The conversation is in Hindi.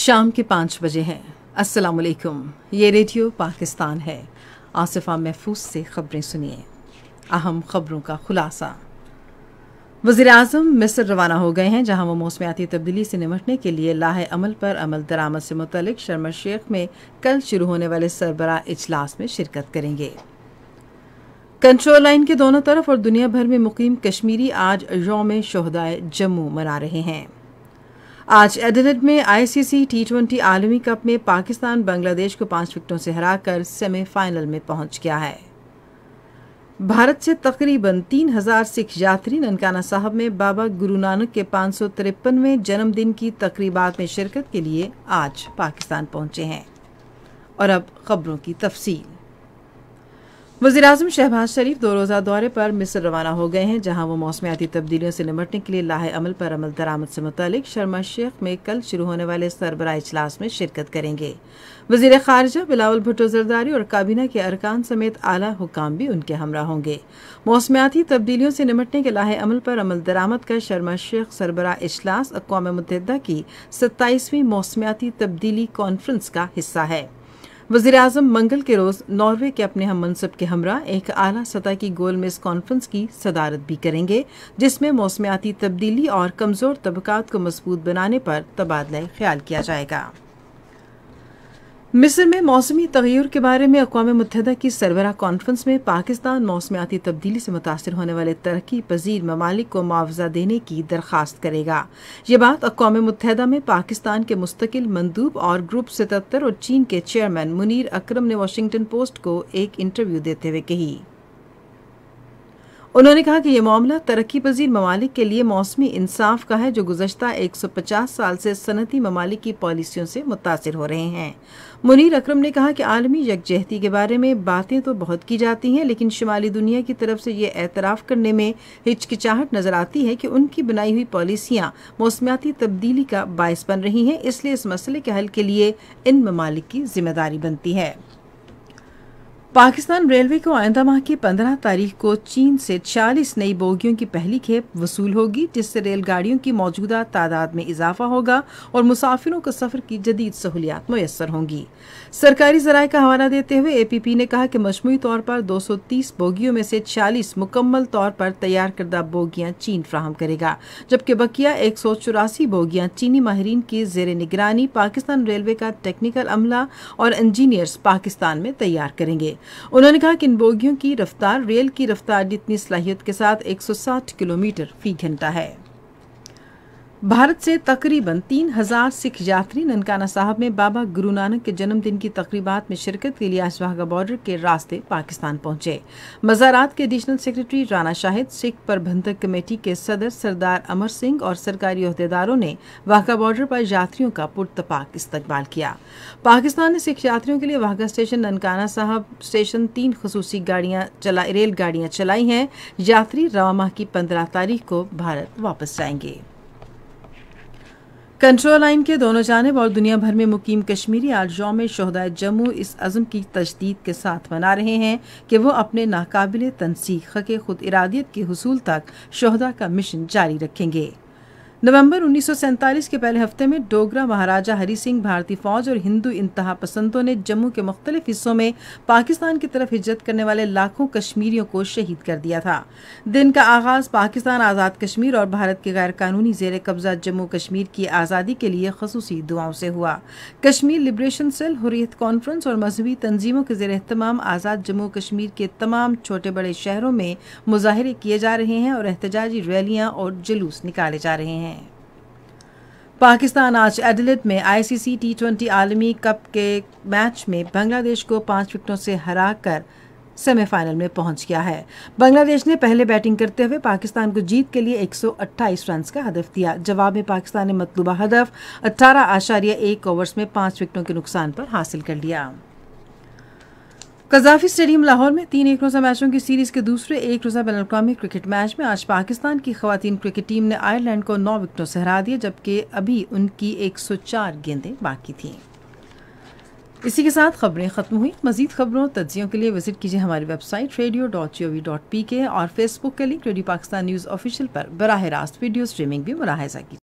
शाम के पाँच बजे हैं अस्सलाम वालेकुम ये रेडियो पाकिस्तान है आसिफा महफूज से खबरें सुनिए अहम खबरों का खुलासा वज़ी अजम मिस्र रवाना हो गए हैं जहां वो मौसमियाती तब्दीली से निमटने के लिए लाह अमल पर अमल दरामद से मुतलिक शर्म शेख में कल शुरू होने वाले सरबरा इजलास में शिरकत करेंगे कंट्रोल लाइन के दोनों तरफ और दुनिया भर में मुकीम कश्मीरी आज योम शहदाय जम्मू मना रहे हैं आज एडिलेड में आईसीसी टी ट्वेंटी आलमी कप में पाकिस्तान बांग्लादेश को पांच विकेटों से हराकर सेमीफाइनल में पहुंच गया है भारत से तकरीबन तीन हजार सिख यात्री ननकाना साहब में बाबा गुरु नानक के पांच सौ तिरपनवें जन्मदिन की तकरीबात में शिरकत के लिए आज पाकिस्तान पहुंचे हैं और अब खबरों की तफसील वजीर अजम शहबाज शरीफ दो रोज़ा दौरे पर मिस्र रवाना हो गए हैं जहां वो मौसमियाती तब्दीलियों से निमटने के लिए लाहे अमल पर अमल दरामद से मुतलिक शर्मा शेख में कल शुरू होने वाले सरबरा इजलास में शिरकत करेंगे वजीर खारजा बिलावल भुटो जरदारी और काबीना के अरकान समेत आला हुकाम भी उनके हमरा होंगे मौसमियाती तब्दीलियों से निमटने के लाहे अमल पर अमल दरामद का शर्मा शेख सरबरा इजलास अकवा मुतहदा की सत्ताईसवीं मौसमियाती तब्दीली कॉन्फ्रेंस का हिस्सा है वजीर अजम मंगल के रोज नॉर्वे के अपने हम मनसब के हमरा एक आला सतह की गोल मिस कॉन्फ्रेंस की सदारत भी करेंगे जिसमें मौसमियाती तब्दीली और कमजोर तबकात को मजबूत बनाने पर तबादला ख्याल किया जाएगा मिस्र में मौसमी तगैर के बारे में अकवा मुतहदा की सरबरा कॉन्फ्रेंस में पाकिस्तान मौसमियाती तब्दीली से मुतासर होने वाले तरक्की पजीर ममालिक को मुआवजा देने की दरख्वास्त करेगा ये बात अकवा मुतहदा में पाकिस्तान के मुस्तकिल मंदूब और ग्रुप सतर और चीन के चेयरमैन मुनीर अक्रम ने वाशिंगटन पोस्ट को एक इंटरव्यू देते हुए कही उन्होंने कहा कि यह मामला तरक्की पजीर ममालिक के लिए मौसमी इंसाफ का है जो गुजशत 150 साल से सनती ममालिक की पॉलिसियों से मुतासर हो रहे हैं मुनीर अक्रम ने कहा कि आलमी यकजहती के बारे में बातें तो बहुत की जाती हैं लेकिन शुमाली दुनिया की तरफ से ये एतराफ़ करने में हिचकिचाहट नज़र आती है कि उनकी बनाई हुई पॉलिसियाँ मौसमियाती तब्दीली का बायस बन रही हैं इसलिए इस मसले के हल के लिए इन ममालिक की जिम्मेदारी बनती है पाकिस्तान रेलवे को आइंदा माह की 15 तारीख को चीन से 40 नई बोगियों की पहली खेप वसूल होगी जिससे रेलगाड़ियों की मौजूदा तादाद में इजाफा होगा और मुसाफिरों को सफर की जदीद सहूलियात मैसर होंगी सरकारी जराये का हवाला देते हुए एपीपी ने कहा कि मजमू तौर पर 230 बोगियों में से 40 मुकम्मल तौर पर तैयार करदा बोगियां चीन फ्राहम करेगा जबकि बकिया एक सौ चौरासी बोगियां चीनी माहरीन की जेर निगरानी पाकिस्तान रेलवे का टेक्निकल अमला और इंजीनियर्स पाकिस्तान में तैयार करेंगे उन्होंने कहा कि इन बोगियों की रफ्तार रेल की रफ्तार जितनी सलाहियत के साथ 160 किलोमीटर फी घंटा है भारत से तकरीबन तीन हजार सिख यात्री ननकाना साहब में बाबा गुरु नानक के जन्मदिन की तकरीबात में शिरकत के लिए असवागा बॉर्डर के रास्ते पाकिस्तान पहुंचे मजारात के एडिशनल सेक्रेटरी राना शाहिद सिख प्रबंधक कमेटी के सदर सरदार अमर सिंह और सरकारी अहदेदारों ने वाहगा बॉर्डर पर यात्रियों का पुरतपाक इस्तेमाल किया पाकिस्तान ने सिख यात्रियों के लिए वाहगा स्टेशन ननकाना साहब स्टेशन तीन खसूसी गाड़ियाँ चला चलाई हैं यात्री माह की पंद्रह तारीख को भारत वापस जाएंगे कंट्रोल लाइन के दोनों जानब और दुनिया भर में मुकीम कश्मीरी आज में शहदा जम्मू इस अज़म की तजदीद के साथ मना रहे हैं कि वो अपने नाकबिल तनसीख के खुद इरादियत के हसूल तक शहदा का मिशन जारी रखेंगे नवंबर उन्नीस के पहले हफ्ते में डोगरा महाराजा हरी सिंह भारतीय फौज और हिंदू इंतहा पसंदों ने जम्मू के मुख्तलिफ हिस्सों में पाकिस्तान की तरफ हिजरत करने वाले लाखों कश्मीरियों को शहीद कर दिया था दिन का आगाज पाकिस्तान आज़ाद कश्मीर और भारत के गैर कानूनी जेर कब्जा जम्मू कश्मीर की आज़ादी के लिए खसूसी दुआओं से हुआ Kashmir liberation cell Hurriyat conference और मजहबी तंजीमों के जेर अहतमाम आज़ाद जम्मू कश्मीर के तमाम छोटे बड़े शहरों में मुजाहरे किए जा रहे हैं और एहतजाजी रैलियाँ और जुलूस निकाले जा रहे हैं पाकिस्तान आज एडिलेड में आईसीसी टी ट्वेंटी आलमी कप के मैच में बांग्लादेश को पाँच विकेटों से हराकर सेमीफाइनल में पहुंच गया है बांग्लादेश ने पहले बैटिंग करते हुए पाकिस्तान को जीत के लिए 128 रन का हदफ दिया जवाब में पाकिस्तान ने मतलूबा हदफ अट्ठारह आशार्य एक ओवर्स में पाँच विकेटों के नुकसान पर हासिल कर लिया कजाफी स्टेडियम लाहौर में तीन एक रोज़ा मैचों की सीरीज के दूसरे एक रोज़ा बैन अवी क्रिकेट मैच में आज पाकिस्तान की खातन क्रिकेट टीम ने आयरलैंड को नौ विकटों से हरा दिया जबकि अभी उनकी एक सौ चार गेंदें बाकी थी इसी के साथ खबरें ख़त्म हुई मजीद खबरों तजियों के लिए विजिट कीजिए हमारी website radio dot G O V dot P K और फेसबुक के link radio Pakistan news official पर बरह रास्त वीडियो स्ट्रीमिंग भी मुलाजा कीजिए